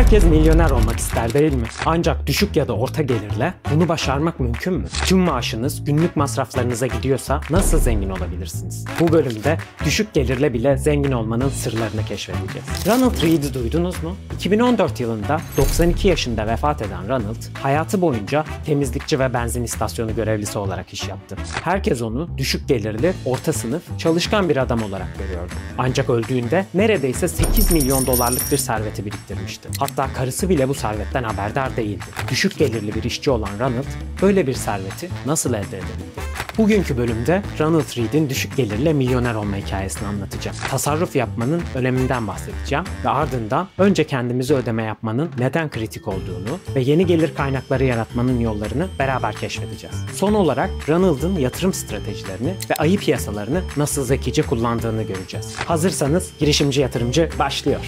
Herkes milyoner olmak ister değil mi? Ancak düşük ya da orta gelirle bunu başarmak mümkün mü? Tüm maaşınız günlük masraflarınıza gidiyorsa nasıl zengin olabilirsiniz? Bu bölümde düşük gelirle bile zengin olmanın sırlarını keşfedeceğiz. Ronald Reed'i duydunuz mu? 2014 yılında 92 yaşında vefat eden Ronald, hayatı boyunca temizlikçi ve benzin istasyonu görevlisi olarak iş yaptı. Herkes onu düşük gelirli, orta sınıf, çalışkan bir adam olarak görüyordu. Ancak öldüğünde neredeyse 8 milyon dolarlık bir serveti biriktirmişti. Hatta karısı bile bu servetten haberdar değildi. Düşük gelirli bir işçi olan Ronald, böyle bir serveti nasıl elde edebildi? Bugünkü bölümde Ronald Reed'in düşük gelirle milyoner olma hikayesini anlatacağım. Tasarruf yapmanın öneminden bahsedeceğim ve ardından önce kendi kendimize ödeme yapmanın neden kritik olduğunu ve yeni gelir kaynakları yaratmanın yollarını beraber keşfedeceğiz. Son olarak Ronald'ın yatırım stratejilerini ve ayı piyasalarını nasıl zekice kullandığını göreceğiz. Hazırsanız girişimci yatırımcı başlıyor.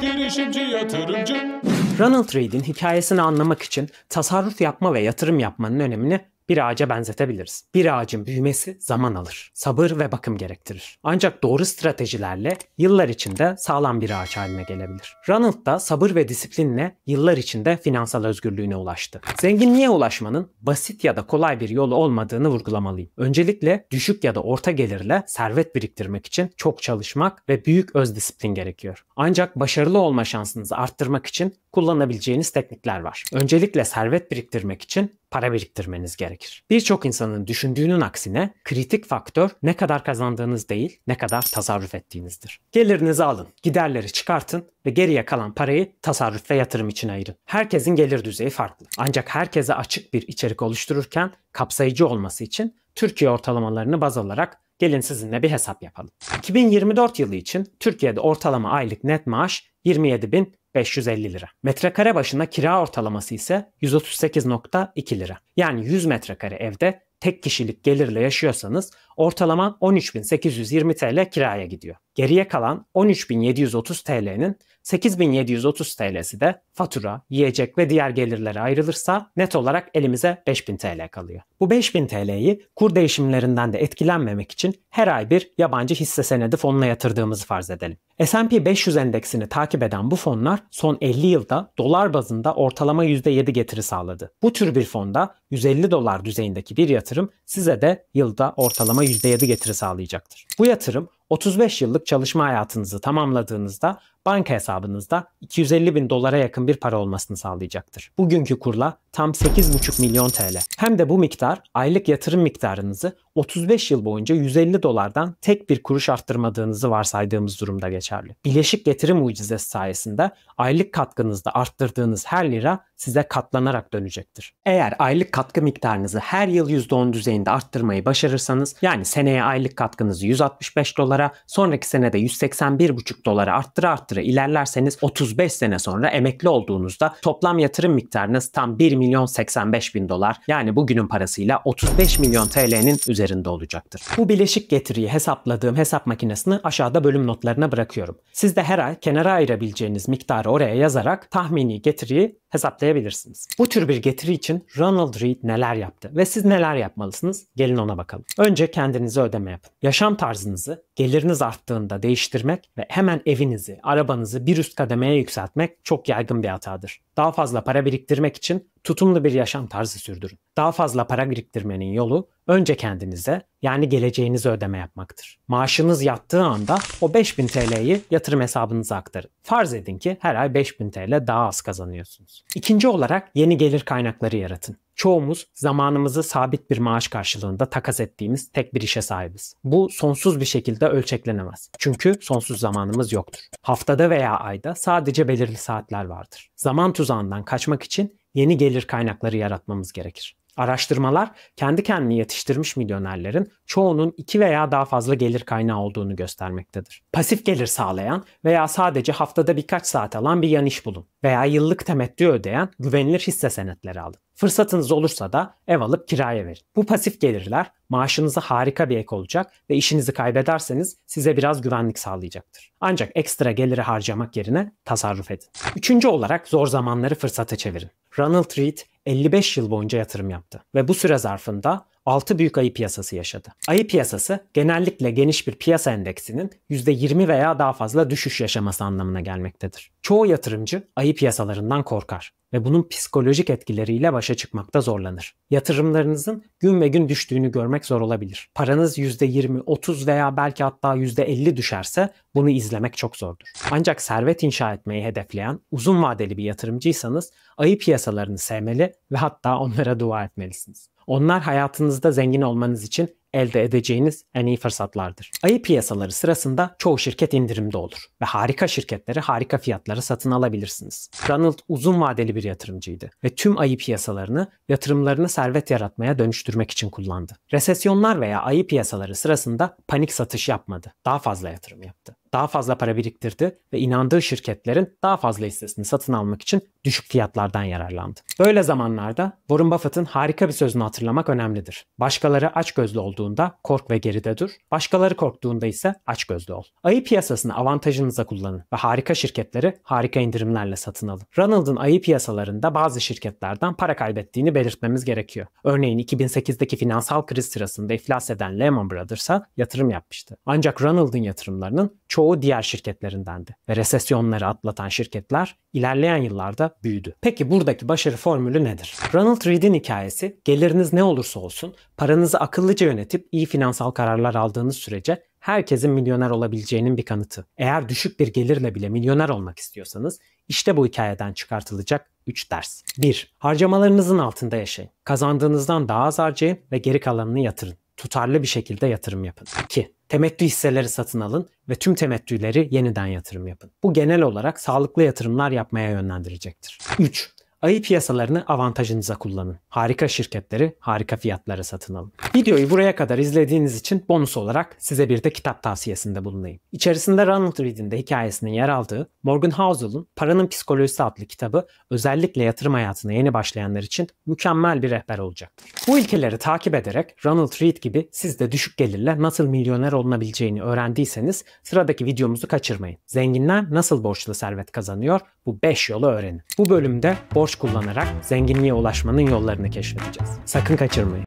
Girişimci yatırımcı Ronald Reed'in hikayesini anlamak için tasarruf yapma ve yatırım yapmanın önemini bir ağaca benzetebiliriz. Bir ağacın büyümesi zaman alır, sabır ve bakım gerektirir. Ancak doğru stratejilerle yıllar içinde sağlam bir ağaç haline gelebilir. Ronald da sabır ve disiplinle yıllar içinde finansal özgürlüğüne ulaştı. Zenginliğe ulaşmanın basit ya da kolay bir yolu olmadığını vurgulamalıyım. Öncelikle düşük ya da orta gelirle servet biriktirmek için çok çalışmak ve büyük öz disiplin gerekiyor. Ancak başarılı olma şansınızı arttırmak için kullanabileceğiniz teknikler var. Öncelikle servet biriktirmek için para biriktirmeniz gerekir. Birçok insanın düşündüğünün aksine kritik faktör ne kadar kazandığınız değil, ne kadar tasarruf ettiğinizdir. Gelirinizi alın, giderleri çıkartın ve geriye kalan parayı tasarruf ve yatırım için ayırın. Herkesin gelir düzeyi farklı. Ancak herkese açık bir içerik oluştururken kapsayıcı olması için Türkiye ortalamalarını baz alarak Gelin sizinle bir hesap yapalım. 2024 yılı için Türkiye'de ortalama aylık net maaş 27.000 550 lira. Metrekare başına kira ortalaması ise 138.2 lira. Yani 100 metrekare evde tek kişilik gelirle yaşıyorsanız ortalama 13.820 TL kiraya gidiyor. Geriye kalan 13.730 TL'nin 8.730 TL'si de fatura, yiyecek ve diğer gelirlere ayrılırsa net olarak elimize 5.000 TL kalıyor. Bu 5.000 TL'yi kur değişimlerinden de etkilenmemek için her ay bir yabancı hisse senedi fonuna yatırdığımızı farz edelim. S&P 500 endeksini takip eden bu fonlar son 50 yılda dolar bazında ortalama %7 getiri sağladı. Bu tür bir fonda 150 dolar düzeyindeki bir yatırım size de yılda ortalama %7 getiri sağlayacaktır. Bu yatırım 35 yıllık çalışma hayatınızı tamamladığınızda banka hesabınızda 250 bin dolara yakın bir para olmasını sağlayacaktır. Bugünkü kurla tam 8,5 milyon TL. Hem de bu miktar aylık yatırım miktarınızı 35 yıl boyunca 150 dolardan tek bir kuruş arttırmadığınızı varsaydığımız durumda geçerli. Bileşik getiri mucizesi sayesinde aylık katkınızda arttırdığınız her lira size katlanarak dönecektir. Eğer aylık katkı miktarınızı her yıl %10 düzeyinde arttırmayı başarırsanız yani seneye aylık katkınızı 165 dolara dolara, sonraki senede 181,5 dolara arttıra arttıra ilerlerseniz 35 sene sonra emekli olduğunuzda toplam yatırım miktarınız tam 1 milyon 85 bin dolar yani bugünün parasıyla 35 milyon TL'nin üzerinde olacaktır. Bu bileşik getiriyi hesapladığım hesap makinesini aşağıda bölüm notlarına bırakıyorum. Siz de her ay kenara ayırabileceğiniz miktarı oraya yazarak tahmini getiriyi hesaplayabilirsiniz. Bu tür bir getiri için Ronald Reed neler yaptı ve siz neler yapmalısınız? Gelin ona bakalım. Önce kendinize ödeme yapın. Yaşam tarzınızı, gelir geliriniz arttığında değiştirmek ve hemen evinizi, arabanızı bir üst kademeye yükseltmek çok yaygın bir hatadır. Daha fazla para biriktirmek için tutumlu bir yaşam tarzı sürdürün. Daha fazla para biriktirmenin yolu önce kendinize yani geleceğinize ödeme yapmaktır. Maaşınız yattığı anda o 5000 TL'yi yatırım hesabınıza aktarın. Farz edin ki her ay 5000 TL daha az kazanıyorsunuz. İkinci olarak yeni gelir kaynakları yaratın çoğumuz zamanımızı sabit bir maaş karşılığında takas ettiğimiz tek bir işe sahibiz. Bu sonsuz bir şekilde ölçeklenemez. Çünkü sonsuz zamanımız yoktur. Haftada veya ayda sadece belirli saatler vardır. Zaman tuzağından kaçmak için yeni gelir kaynakları yaratmamız gerekir. Araştırmalar kendi kendini yetiştirmiş milyonerlerin çoğunun iki veya daha fazla gelir kaynağı olduğunu göstermektedir. Pasif gelir sağlayan veya sadece haftada birkaç saat alan bir yan iş bulun veya yıllık temettü ödeyen güvenilir hisse senetleri alın. Fırsatınız olursa da ev alıp kiraya verin. Bu pasif gelirler maaşınıza harika bir ek olacak ve işinizi kaybederseniz size biraz güvenlik sağlayacaktır. Ancak ekstra geliri harcamak yerine tasarruf edin. Üçüncü olarak zor zamanları fırsata çevirin. Ronald Reed 55 yıl boyunca yatırım yaptı ve bu süre zarfında 6 büyük ayı piyasası yaşadı. Ayı piyasası genellikle geniş bir piyasa endeksinin %20 veya daha fazla düşüş yaşaması anlamına gelmektedir. Çoğu yatırımcı ayı piyasalarından korkar ve bunun psikolojik etkileriyle başa çıkmakta zorlanır. Yatırımlarınızın gün ve gün düştüğünü görmek zor olabilir. Paranız %20, 30 veya belki hatta %50 düşerse bunu izlemek çok zordur. Ancak servet inşa etmeyi hedefleyen uzun vadeli bir yatırımcıysanız ayı piyasalarını sevmeli ve hatta onlara dua etmelisiniz. Onlar hayatınızda zengin olmanız için elde edeceğiniz en iyi fırsatlardır. Ayı piyasaları sırasında çoğu şirket indirimde olur ve harika şirketleri harika fiyatlara satın alabilirsiniz. Ronald uzun vadeli bir yatırımcıydı ve tüm ayı piyasalarını yatırımlarını servet yaratmaya dönüştürmek için kullandı. Resesyonlar veya ayı piyasaları sırasında panik satış yapmadı. Daha fazla yatırım yaptı daha fazla para biriktirdi ve inandığı şirketlerin daha fazla hissesini satın almak için düşük fiyatlardan yararlandı. Böyle zamanlarda Warren Buffett'ın harika bir sözünü hatırlamak önemlidir. Başkaları aç gözlü olduğunda kork ve geride dur. Başkaları korktuğunda ise aç gözlü ol. Ayı piyasasını avantajınıza kullanın ve harika şirketleri harika indirimlerle satın alın. Ronald'ın ayı piyasalarında bazı şirketlerden para kaybettiğini belirtmemiz gerekiyor. Örneğin 2008'deki finansal kriz sırasında iflas eden Lehman Brothers'a yatırım yapmıştı. Ancak Ronald'ın yatırımlarının çoğu çoğu diğer şirketlerindendi. Ve resesyonları atlatan şirketler ilerleyen yıllarda büyüdü. Peki buradaki başarı formülü nedir? Ronald Reed'in hikayesi geliriniz ne olursa olsun paranızı akıllıca yönetip iyi finansal kararlar aldığınız sürece herkesin milyoner olabileceğinin bir kanıtı. Eğer düşük bir gelirle bile milyoner olmak istiyorsanız işte bu hikayeden çıkartılacak 3 ders. 1. Harcamalarınızın altında yaşayın. Kazandığınızdan daha az harcayın ve geri kalanını yatırın. Tutarlı bir şekilde yatırım yapın. 2. Temettü hisseleri satın alın ve tüm temettüleri yeniden yatırım yapın. Bu genel olarak sağlıklı yatırımlar yapmaya yönlendirecektir. 3. Ayı piyasalarını avantajınıza kullanın. Harika şirketleri harika fiyatlara satın alın. Videoyu buraya kadar izlediğiniz için bonus olarak size bir de kitap tavsiyesinde bulunayım. İçerisinde Ronald Reed'in de hikayesinin yer aldığı Morgan Housel'ın Paranın Psikolojisi adlı kitabı özellikle yatırım hayatına yeni başlayanlar için mükemmel bir rehber olacak. Bu ilkeleri takip ederek Ronald Reed gibi siz de düşük gelirle nasıl milyoner olunabileceğini öğrendiyseniz sıradaki videomuzu kaçırmayın. Zenginler nasıl borçlu servet kazanıyor? Bu 5 yolu öğrenin. Bu bölümde borç kullanarak zenginliğe ulaşmanın yollarını keşfedeceğiz. Sakın kaçırmayın.